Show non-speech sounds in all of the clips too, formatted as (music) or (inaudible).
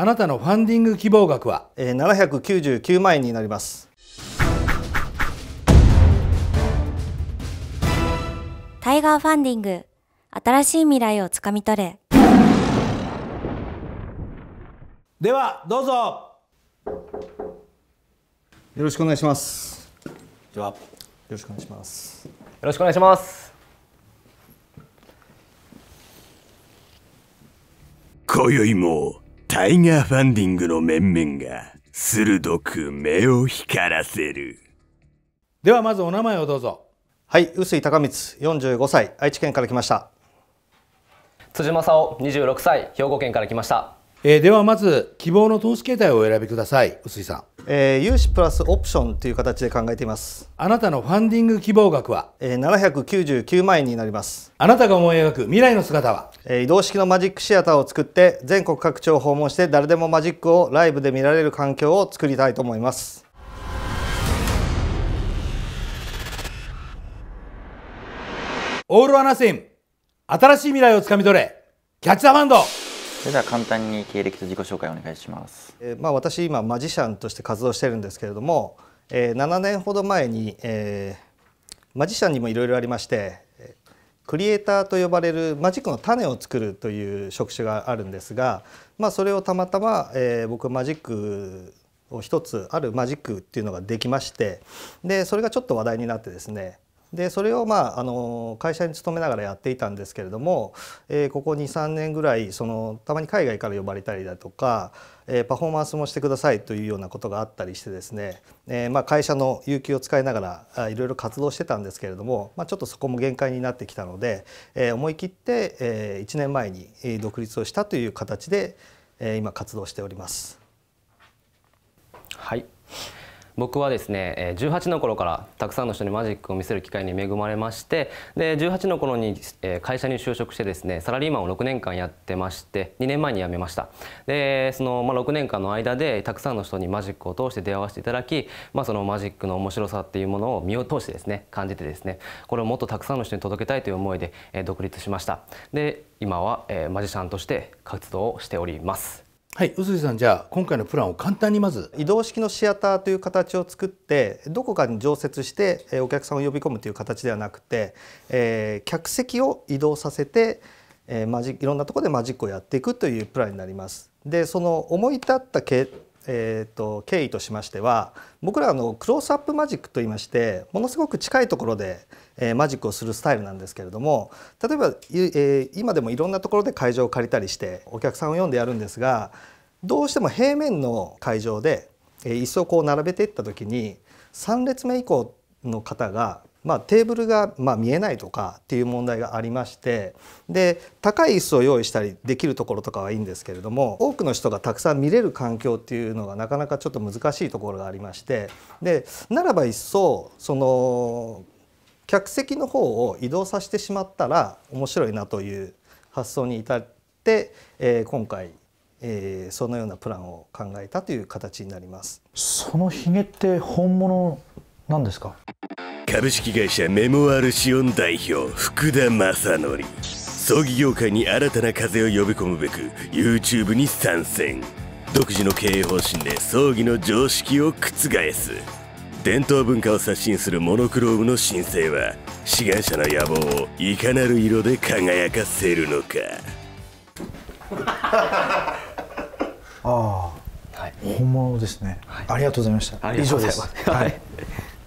あなたのファンディング希望額は、えー、799万円になりますタイガーファンディング新しい未来をつかみ取れではどうぞよろしくお願いしますではよろしくお願いしますよろしくお願いします今宵もタイガーファンディングの面々が鋭く目を光らせるではまずお名前をどうぞはい臼井隆光45歳愛知県から来ました辻正雄26歳兵庫県から来ましたえー、ではまず希望の投資形態をお選びください臼井さん、えー、融資プラスオプションという形で考えていますあなたのファンディング希望額は、えー、799万円になりますあなたが思い描く未来の姿は、えー、移動式のマジックシアターを作って全国各地を訪問して誰でもマジックをライブで見られる環境を作りたいと思いますオールアナシン新しい未来をつかみ取れキャッチザファンドそれでは簡単に経歴と自己紹介をお願いします。えー、まあ私今マジシャンとして活動してるんですけれども、えー、7年ほど前に、えー、マジシャンにもいろいろありまして、クリエイターと呼ばれるマジックの種を作るという職種があるんですが、まあそれをたまたま、えー、僕マジックを一つあるマジックっていうのができまして、でそれがちょっと話題になってですね。でそれを、まあ、あの会社に勤めながらやっていたんですけれども、えー、ここ23年ぐらいそのたまに海外から呼ばれたりだとか、えー、パフォーマンスもしてくださいというようなことがあったりしてですね、えー、まあ、会社の有給を使いながらいろいろ活動してたんですけれども、まあ、ちょっとそこも限界になってきたので、え思い切って、え1年前に独立をしたという形で、え今活動しております。はい僕はですね18の頃からたくさんの人にマジックを見せる機会に恵まれましてで18の頃に会社に就職してですねサラリーマンを6年間やってまして2年前に辞めましたでその、まあ、6年間の間でたくさんの人にマジックを通して出会わせていただき、まあ、そのマジックの面白さっていうものを身を通してですね感じてですねこれをもっとたくさんの人に届けたいという思いで独立しましたで今はマジシャンとして活動をしておりますはい、臼井さんじゃあ今回のプランを簡単にまず移動式のシアターという形を作ってどこかに常設してお客さんを呼び込むという形ではなくて、えー、客席を移動させて、えー、マジいろんなとこでマジックをやっていくというプランになります。でその思い立ったえーと、経緯としましては僕らのクロースアップマジックといいましてものすごく近いところで、えー、マジックをするスタイルなんですけれども例えば、えー、今でもいろんなところで会場を借りたりしてお客さんを呼んでやるんですがどうしても平面の会場で、えー、椅子をこう並べていった時に3列目以降の方がまあ、テーブルが、まあ、見えないとかっていう問題がありましてで高い椅子を用意したりできるところとかはいいんですけれども多くの人がたくさん見れる環境っていうのがなかなかちょっと難しいところがありましてでならば一層その客席の方を移動させてしまったら面白いなという発想に至って、えー、今回えー、そのようなプランを考えたという形になりますそのひげって本物何ですか株式会社メモアルシオン代表福田正則葬儀業界に新たな風を呼び込むべく YouTube に参戦独自の経営方針で葬儀の常識を覆す伝統文化を刷新するモノクロームの申請は志願者の野望をいかなる色で輝かせるのか (laughs) ああ、はい、本物ですね、はい、ありがとうございました以上です、はい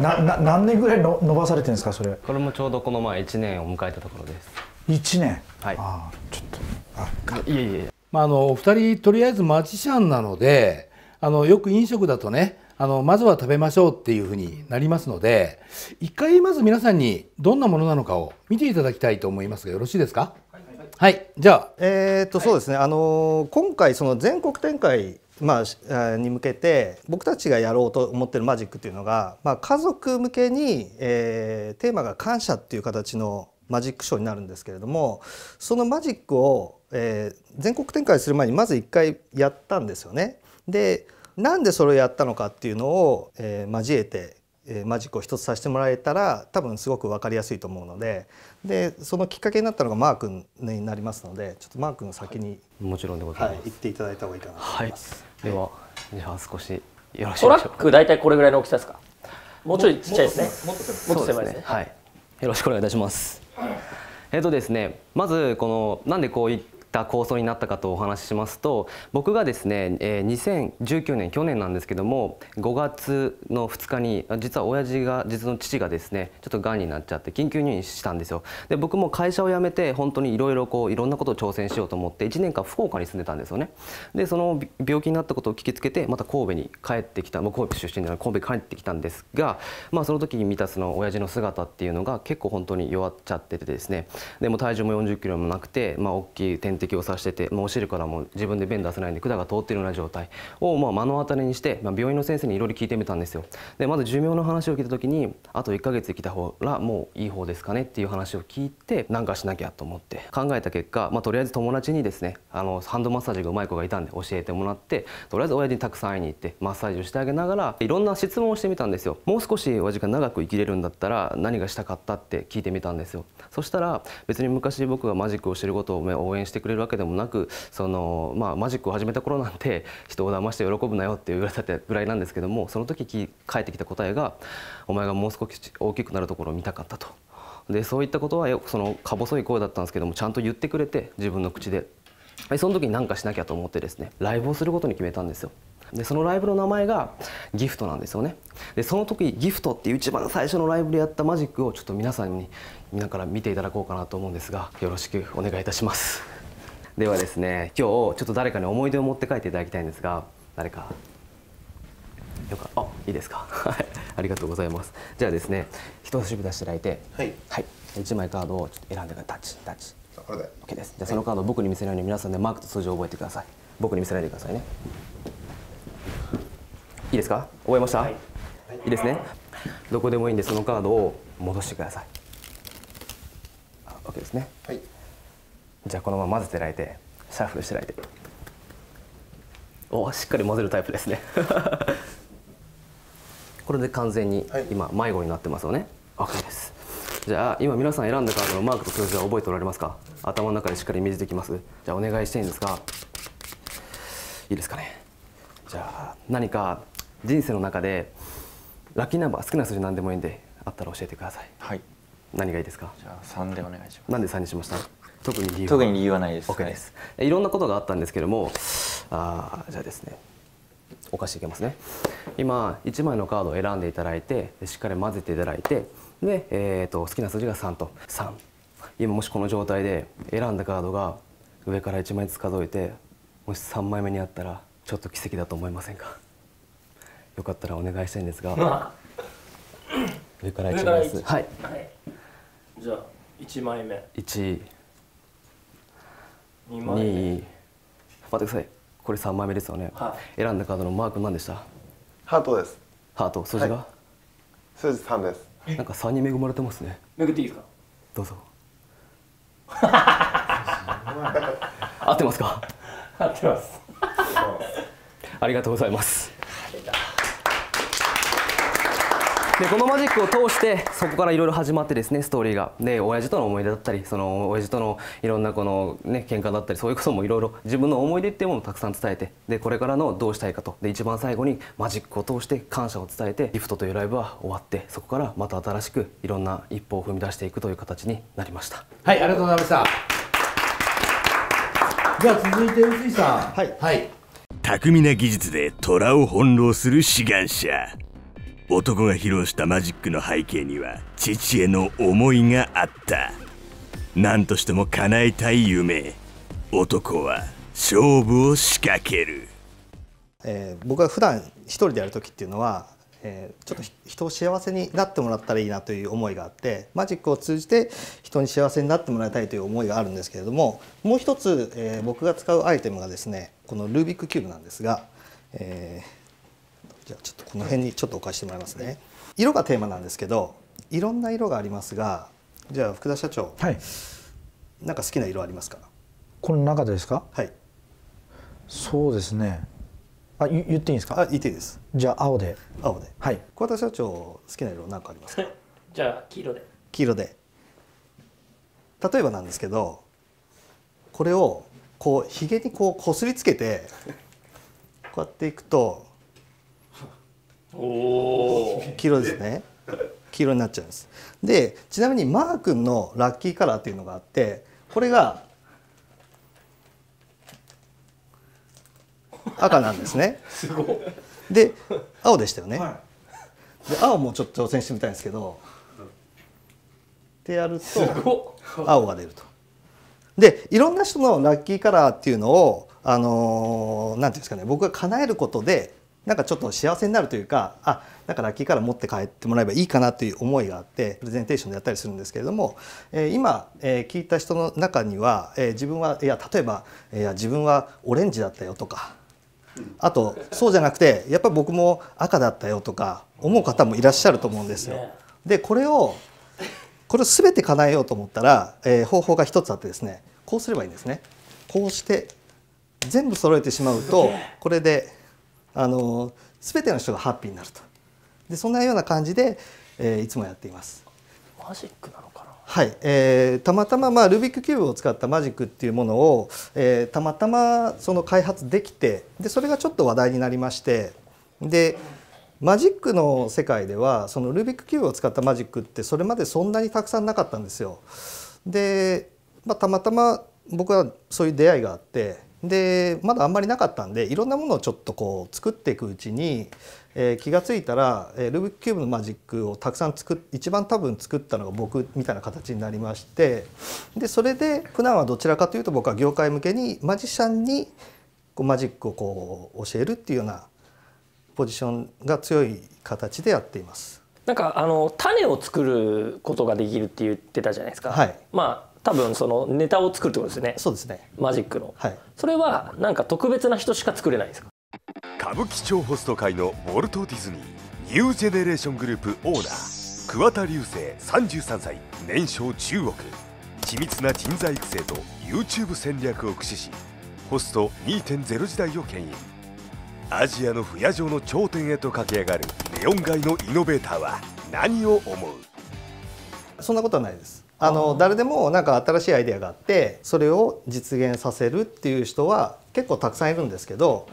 なな何年ぐらいの伸ばされてるんですかそれこれもちょうどこの前1年を迎えたところです1年はいああちょっとあいえいえまああのお二人とりあえずマジシャンなのであのよく飲食だとねあのまずは食べましょうっていうふうになりますので一回まず皆さんにどんなものなのかを見ていただきたいと思いますがよろしいですかはい、はい、じゃあえー、っと、はい、そうですねあの今回その全国展開まあ、に向けて僕たちがやろうと思ってるマジックっていうのが、まあ、家族向けに、えー、テーマが「感謝」っていう形のマジックショーになるんですけれどもそのマジックを、えー、全国展開する前にまず1回やったんですよね。でなんでそれをやったのかっていうのを、えー、交えてえマジックを一つさせてもらえたら多分すごく分かりやすいと思うのででそのきっかけになったのがマー君になりますのでちょっとマー君先に、はい、もちろんでございます、はい、言っていただいた方がいいかなと思います、はい、ではじゃあ少しよろしいでしょうかトラック大体これぐらいの大きさですかもうちょいちっちゃいですねもっと狭いですね、ね、はいよろしくお願いいたしますえっとですねまずこのなんでこういた構想になったかとお話ししますと僕がですね2019年去年なんですけども5月の2日に実は親父が実の父がですねちょっとがんになっちゃって緊急入院したんですよで僕も会社を辞めて本当にいろいろこういろんなことを挑戦しようと思って1年間福岡に住んでたんですよねでその病気になったことを聞きつけてまた神戸に帰ってきた、神戸出身での神戸帰ってきたんですが、まあ、その時に見たその親父の姿っていうのが結構本当に弱っちゃっててですねでも体重も4 0キロもなくて、まあ、大きい点々摘をさせてて、まお汁からも自分で便出せないんで管が通ってるような状態をまあ目の当たりにして、まあ、病院の先生にいろいろ聞いてみたんですよでまず寿命の話を聞いた時にあと1か月生きた方がもういい方ですかねっていう話を聞いて何かしなきゃと思って考えた結果、まあ、とりあえず友達にですねあのハンドマッサージがうまい子がいたんで教えてもらってとりあえず親父にたくさん会いに行ってマッサージをしてあげながらいろんな質問をしてみたんですよもう少し親父が長く生きれるんだったら何がしたかったって聞いてみたんですよそしたら別に昔僕がマジックをしてることを応援してくれれるわけでもなくその、まあ、マジックを始めた頃なんて人を騙して喜ぶなよって言われたぐらいなんですけどもその時返ってきた答えが「お前がもう少し大きくなるところを見たかった」と。でそういったことはそのか細い声だったんですけどもちゃんと言ってくれて自分の口でその時に何かしなきゃと思ってですねライブをすることに決めたんですよ。でそのライブの名前がギフトなんですよねでその時ギフトっていう一番最初のライブでやったマジックをちょっと皆さんに皆から見ていただこうかなと思うんですがよろしくお願いいたしますではですね今日ちょっと誰かに思い出を持って帰っていただきたいんですが誰かよかあいいですかはいありがとうございますじゃあですね人差し指出していただいてはい、はい、1枚カードをちょっと選んでくださいタッチタッチこれで OK ですじゃあそのカードを僕に見せないように皆さんで、ね、マークと数字を覚えてください僕に見せないでくださいねいいですか覚えました、はい、いいですねどこでもいいんでそのカードを戻してください OK ですねはいじゃあこのまま混ぜていただいてシャッフルしていただいておしっかり混ぜるタイプですね (laughs) これで完全に今迷子になってますよね OK ですじゃあ今皆さん選んだカードのマークと数字は覚えておられますか頭の中でしっかりイメージできますじゃあお願いしていいんですかいいですかねじゃあ何か人生の中でラッキーナンバー好きな数字何でもいいんであったら教えてくださいはい何がいいですかじゃあ3でお願いしますなんで3にしました特に理由理由はないです。OK です、はい。いろんなことがあったんですけども、あじゃあですね、お菓子いけますね。今1枚のカードを選んでいただいて、しっかり混ぜていただいて、でえっ、ー、と好きな数字が3と3。今もしこの状態で選んだカードが上から1枚ずつ数えて、もし3枚目にあったらちょっと奇跡だと思いませんか。よかったらお願いしたいんですが。上から1枚ずつ。はい。はい、じゃあ1枚目。1。2枚待ってくださいこれ3枚目ですよね、はい、選んだカードのマーク何でしたハートですハート数字が、はい、数字3ですなんか3に恵まれてますねめぐっていいですかどうぞ (laughs) 合ってますか合ってますありがとうございますでこのマジックを通してそこからいろいろ始まってですねストーリーがで親父との思い出だったりその親父とのいろんなこのね喧嘩だったりそういうこともいろいろ自分の思い出っていうものをたくさん伝えてでこれからのどうしたいかとで一番最後にマジックを通して感謝を伝えてギフトというライブは終わってそこからまた新しくいろんな一歩を踏み出していくという形になりましたはいありがとうございましたじゃあ続いて臼井さんはい、はい、巧みな技術で虎を翻弄する志願者男が披露したマジックの背景には父への思いがあった何としても叶えたい夢男は勝負を仕掛ける、えー、僕は普段一人でやる時っていうのは、えー、ちょっと人を幸せになってもらったらいいなという思いがあってマジックを通じて人に幸せになってもらいたいという思いがあるんですけれどももう一つ、えー、僕が使うアイテムがですねこのルービックキューブなんですが、えー、じゃあちょっとこの辺にちょっと置かしてもらいますね、色がテーマなんですけどいろんな色がありますがじゃあ福田社長、はい、なんか好きな色ありますかこの中ですかはいそうですねあ言っていいんですかあ言っていいですじゃあ青で青ではい桑田社長好きな色何かありますか (laughs) じゃあ黄色で黄色で例えばなんですけどこれをこうひげにこうこすりつけてこうやっていくと黄色ですね黄色になっちゃうんですでちなみにマー君のラッキーカラーっていうのがあってこれが赤なんですねすごいで青でしたよね、はい、で青もちょっと挑戦してみたいんですけどってやると青が出るとでいろんな人のラッキーカラーっていうのをあのー、なんていうんですかね僕が叶えることでなんかちょっと幸せになるというかあなんかラッキーから持って帰ってもらえばいいかなという思いがあってプレゼンテーションでやったりするんですけれども、えー、今、えー、聞いた人の中には、えー、自分はいや例えばいや自分はオレンジだったよとかあとそうじゃなくてやっぱり僕も赤だったよとか思う方もいらっしゃると思うんですよ。でこれをこれを全て叶えようと思ったら、えー、方法が一つあってですねこうすればいいんですね。こうして全部揃えてしまうとこれで。あの全ての人がハッピーになるとでそんなような感じで、えー、いつもやっています。マジックなのかなはい、えー、たまたま、まあ、ルービックキューブを使ったマジックっていうものを、えー、たまたまその開発できてでそれがちょっと話題になりましてでマジックの世界ではそのルービックキューブを使ったマジックってそれまでそんなにたくさんなかったんですよ。で、まあ、たまたま僕はそういう出会いがあってでまだあんまりなかったんでいろんなものをちょっとこう作っていくうちに、えー、気が付いたら、えー、ルービックキューブのマジックをたくさん作っ一番多分作ったのが僕みたいな形になりましてでそれで普段はどちらかというと僕は業界向けにマジシャンにこうマジックをこう教えるっていうようなポジションが強い形でやっています。なんかあの種を作ることができるって言ってたじゃないですか。はい、まあ多分そのネタを作るってことですよねそうですねマジックの、はい、それはなんか特別な人しか作れないんですか歌舞伎町ホスト界のウォルト・ディズニーニュージェネレーショングループオーナー桑田流星33歳年商10億緻密な人材育成と YouTube 戦略を駆使しホスト2.0時代を牽引アジアの不夜城の頂点へと駆け上がるネオン街のイノベーターは何を思うそんなことはないですあの誰でもなんか新しいアイデアがあってそれを実現させるっていう人は結構たくさんいるんですけど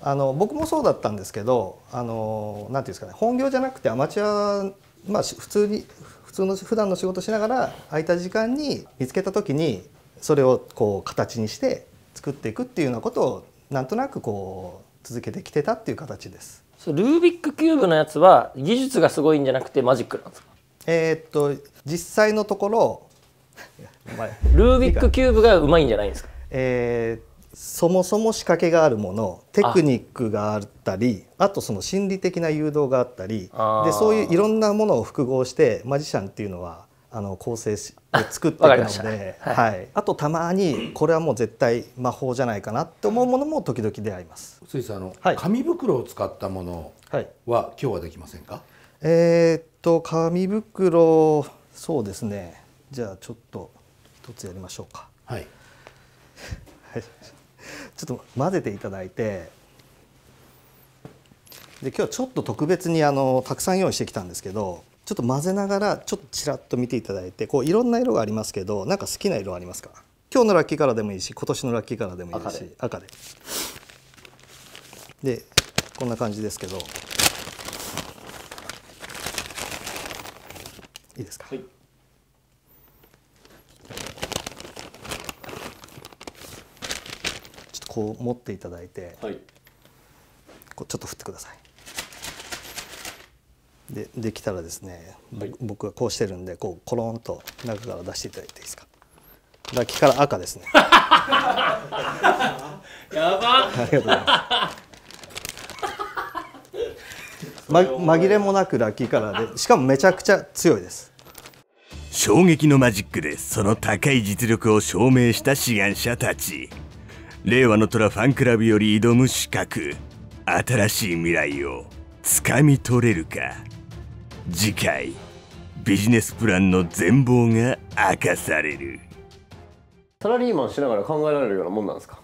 あの僕もそうだったんですけどあのなんていうんですかね本業じゃなくてアマチュアまあ普通に普通の普段の仕事しながら空いた時間に見つけた時にそれをこう形にして作っていくっていうようなことをなんとなくこう続けてきてたっていう形です。ルービックキューブのやつは技術がすごいんじゃなくてマジックなんですかえー、っと実際のところルービックキューブがうまいんじゃないんですか、えー、そもそも仕掛けがあるものテクニックがあったりあとその心理的な誘導があったりでそういういろんなものを複合してマジシャンっていうのはあの構成し作っていくので、はい、はい、あとたまにこれはもう絶対魔法じゃないかなって思うものも時々出会います。いさんあの、はい、紙袋を使ったものは、は今日はできませんか？えー、っと紙袋そうですねじゃあちょっと一つやりましょうかはい、はい、ちょっと混ぜていただいてで今日はちょっと特別にあのたくさん用意してきたんですけどちょっと混ぜながらちょっとちらっと見ていただいてこういろんな色がありますけどなんか好きな色ありますか今日のラッキーカラーでもいいし今年のラッキーカラーでもいいし赤ででこんな感じですけどいいですか、はい、ちょっとこう持っていただいて、はい、こうちょっと振ってくださいでできたらですね、はい、僕がこうしてるんでこうコロンと中から出していただいていいですか抱きから赤ですね (laughs) やばありがとうございますま、紛れもなくラッキーカラーでしかもめちゃくちゃ強いです衝撃のマジックでその高い実力を証明した志願者たち令和の虎ファンクラブより挑む資格新しい未来をつかみ取れるか次回ビジネスプランの全貌が明かされるサラリーマンしながら考えられるようなもんなんですか